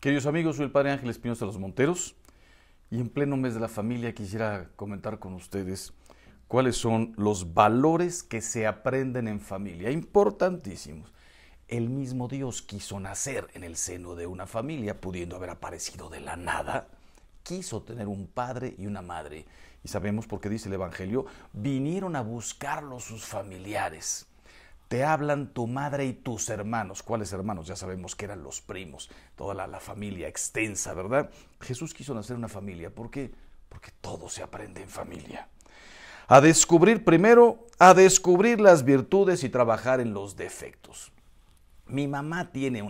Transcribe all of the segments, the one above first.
Queridos amigos, soy el Padre Ángel Espinosa de los Monteros y en pleno mes de la familia quisiera comentar con ustedes cuáles son los valores que se aprenden en familia, importantísimos. El mismo Dios quiso nacer en el seno de una familia, pudiendo haber aparecido de la nada. Quiso tener un padre y una madre. Y sabemos por qué dice el Evangelio, vinieron a buscarlo sus familiares te hablan tu madre y tus hermanos. ¿Cuáles hermanos? Ya sabemos que eran los primos, toda la, familia extensa, ¿verdad? Jesús quiso nacer una familia. ¿Por qué? Porque todo se aprende en familia. A descubrir primero, a descubrir las virtudes y trabajar en los defectos. Mi mamá tiene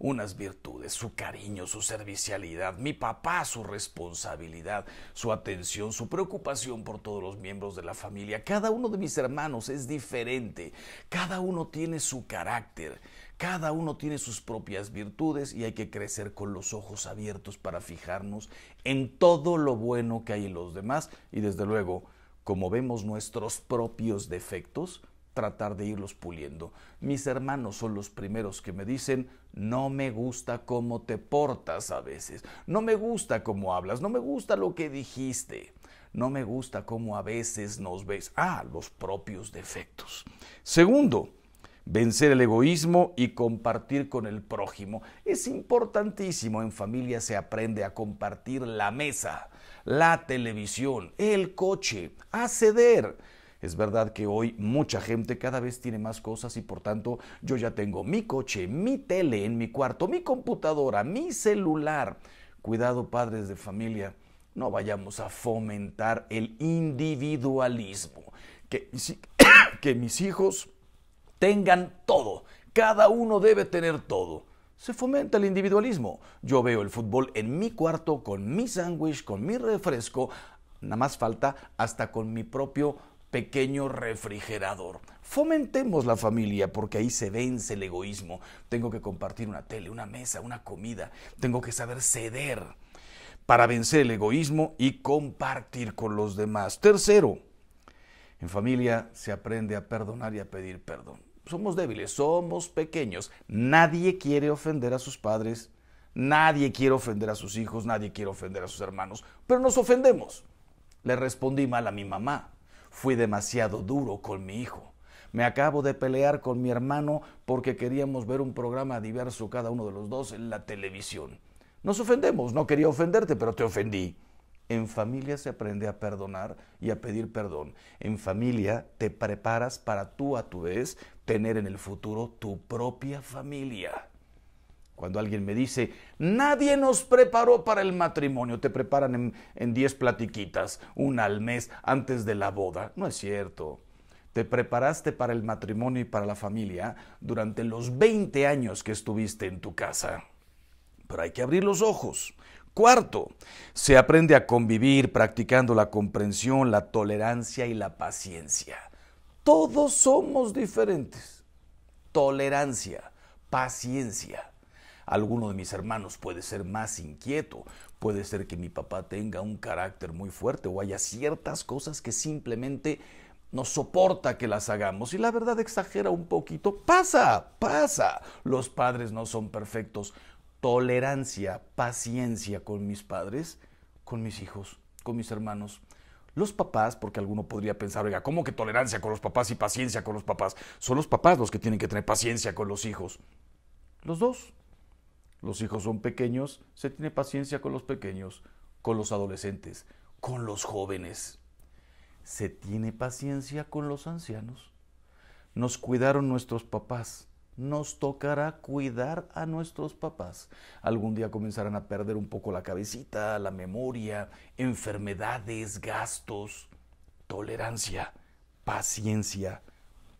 unas virtudes, su cariño, su servicialidad, mi papá su responsabilidad, su atención, su preocupación por todos los miembros de la familia. Cada uno de mis hermanos es diferente, cada uno tiene su carácter, cada uno tiene sus propias virtudes y hay que crecer con los ojos abiertos para fijarnos en todo lo bueno que hay en los demás y desde luego, como vemos nuestros propios defectos, tratar de irlos puliendo. Mis hermanos son los primeros que me dicen, no me gusta cómo te portas a veces, no me gusta cómo hablas, no me gusta lo que dijiste, no me gusta cómo a veces nos ves. Ah, los propios defectos. Segundo, vencer el egoísmo y compartir con el prójimo. Es importantísimo, en familia se aprende a compartir la mesa, la televisión, el coche, a ceder es verdad que hoy mucha gente cada vez tiene más cosas y por tanto yo ya tengo mi coche, mi tele en mi cuarto, mi computadora, mi celular. Cuidado padres de familia, no vayamos a fomentar el individualismo. Que, que mis hijos tengan todo. Cada uno debe tener todo se fomenta el individualismo. Yo veo el fútbol en mi cuarto, con mi sándwich, con mi refresco, nada más falta hasta con mi propio pequeño refrigerador. Fomentemos la familia porque ahí se vence el egoísmo. Tengo que compartir una tele, una mesa, una comida. Tengo que saber ceder para vencer el egoísmo y compartir con los demás. Tercero, en familia se aprende a perdonar y a pedir perdón. Somos débiles, somos pequeños. Nadie quiere ofender a sus padres, nadie quiere ofender a sus hijos, nadie quiere ofender a sus hermanos, pero nos ofendemos. Le respondí mal a mi mamá, Fui demasiado duro con mi hijo. Me acabo de pelear con mi hermano porque queríamos ver un programa diverso cada uno de los dos en la televisión. Nos ofendemos, no quería ofenderte, pero te ofendí. En familia se aprende a perdonar y a pedir perdón. En familia te preparas para tú a tu vez tener en el futuro tu propia familia. Cuando alguien me dice, nadie nos preparó para el matrimonio, te preparan en 10 platiquitas, una al mes, antes de la boda. No es cierto. Te preparaste para el matrimonio y para la familia durante los 20 años que estuviste en tu casa. Pero hay que abrir los ojos. Cuarto, se aprende a convivir practicando la comprensión, la tolerancia y la paciencia. Todos somos diferentes. Tolerancia, paciencia Alguno de mis hermanos puede ser más inquieto, puede ser que mi papá tenga un carácter muy fuerte o haya ciertas cosas que simplemente no soporta que las hagamos y la verdad exagera un poquito. Pasa, pasa. Los padres no son perfectos. Tolerancia, paciencia con mis padres, con mis hijos, con mis hermanos. Los papás, porque alguno podría pensar, oiga, ¿cómo que tolerancia con los papás y paciencia con los papás? Son los papás los que tienen que tener paciencia con los hijos. Los dos los hijos son pequeños, se tiene paciencia con los pequeños, con los adolescentes, con los jóvenes. Se tiene paciencia con los ancianos. Nos cuidaron nuestros papás. Nos tocará cuidar a nuestros papás. Algún día comenzarán a perder un poco la cabecita, la memoria, enfermedades, gastos, tolerancia, paciencia,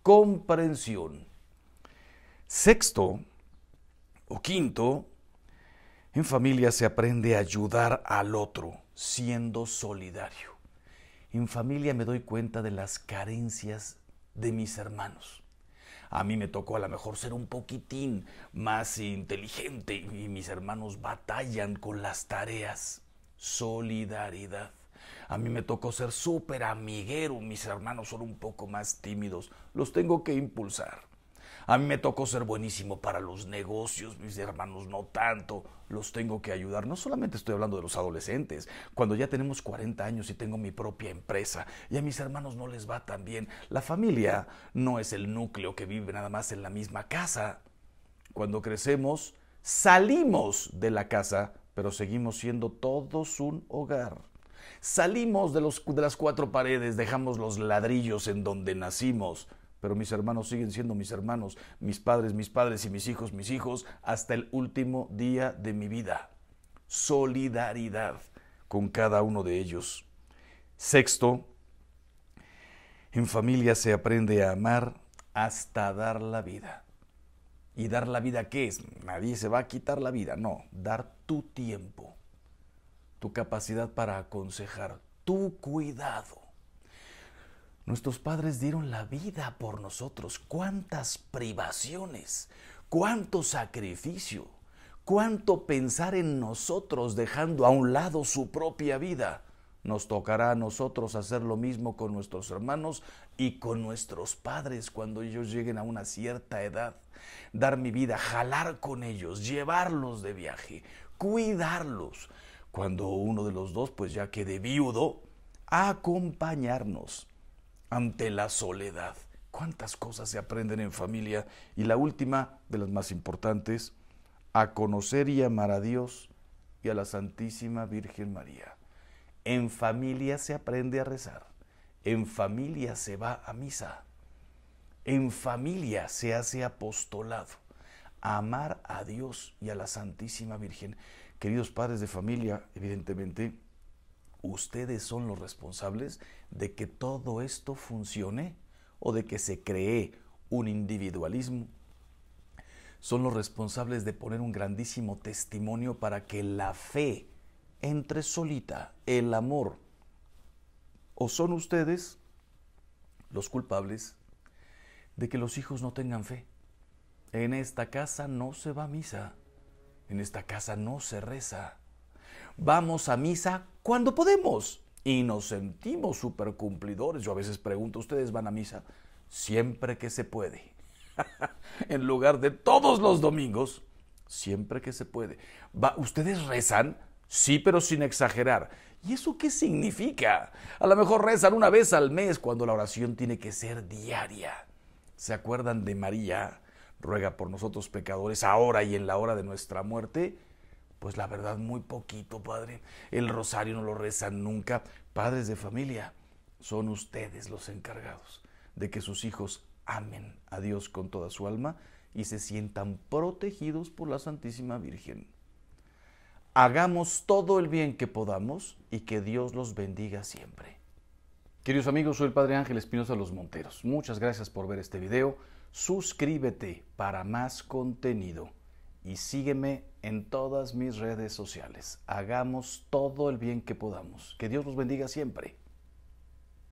comprensión. Sexto o quinto, en familia se aprende a ayudar al otro siendo solidario. En familia me doy cuenta de las carencias de mis hermanos. A mí me tocó a lo mejor ser un poquitín más inteligente y mis hermanos batallan con las tareas. Solidaridad. A mí me tocó ser súper amiguero, mis hermanos son un poco más tímidos, los tengo que impulsar. A mí me tocó ser buenísimo para los negocios, mis hermanos no tanto, los tengo que ayudar. No solamente estoy hablando de los adolescentes, cuando ya tenemos 40 años y tengo mi propia empresa y a mis hermanos no les va tan bien. La familia no es el núcleo que vive nada más en la misma casa. Cuando crecemos, salimos de la casa, pero seguimos siendo todos un hogar. Salimos de, los, de las cuatro paredes, dejamos los ladrillos en donde nacimos pero mis hermanos siguen siendo mis hermanos, mis padres, mis padres y mis hijos, mis hijos, hasta el último día de mi vida. Solidaridad con cada uno de ellos. Sexto, en familia se aprende a amar hasta dar la vida. ¿Y dar la vida qué es? Nadie se va a quitar la vida, no, dar tu tiempo, tu capacidad para aconsejar, tu cuidado Nuestros padres dieron la vida por nosotros. Cuántas privaciones, cuánto sacrificio, cuánto pensar en nosotros dejando a un lado su propia vida. Nos tocará a nosotros hacer lo mismo con nuestros hermanos y con nuestros padres cuando ellos lleguen a una cierta edad. Dar mi vida, jalar con ellos, llevarlos de viaje, cuidarlos. Cuando uno de los dos pues ya quede viudo, acompañarnos ante la soledad. ¿Cuántas cosas se aprenden en familia? Y la última, de las más importantes, a conocer y amar a Dios y a la Santísima Virgen María. En familia se aprende a rezar. En familia se va a misa. En familia se hace apostolado. A amar a Dios y a la Santísima Virgen. Queridos padres de familia, evidentemente, ustedes son los responsables de que todo esto funcione o de que se cree un individualismo. Son los responsables de poner un grandísimo testimonio para que la fe entre solita, el amor. O son ustedes los culpables de que los hijos no tengan fe. En esta casa no se va a misa. En esta casa no se reza. Vamos a misa cuando podemos. Y nos sentimos super cumplidores. Yo a veces pregunto, ¿ustedes van a misa? Siempre que se puede. en lugar de todos los domingos, siempre que se puede. ¿Ustedes rezan? Sí, pero sin exagerar. ¿Y eso qué significa? A lo mejor rezan una vez al mes cuando la oración tiene que ser diaria. ¿Se acuerdan de María? Ruega por nosotros pecadores ahora y en la hora de nuestra muerte. Pues la verdad, muy poquito, Padre. El rosario no lo rezan nunca. Padres de familia, son ustedes los encargados de que sus hijos amen a Dios con toda su alma y se sientan protegidos por la Santísima Virgen. Hagamos todo el bien que podamos y que Dios los bendiga siempre. Queridos amigos, soy el Padre Ángel Espinosa Los Monteros. Muchas gracias por ver este video. Suscríbete para más contenido y sígueme en todas mis redes sociales. Hagamos todo el bien que podamos. Que Dios los bendiga siempre.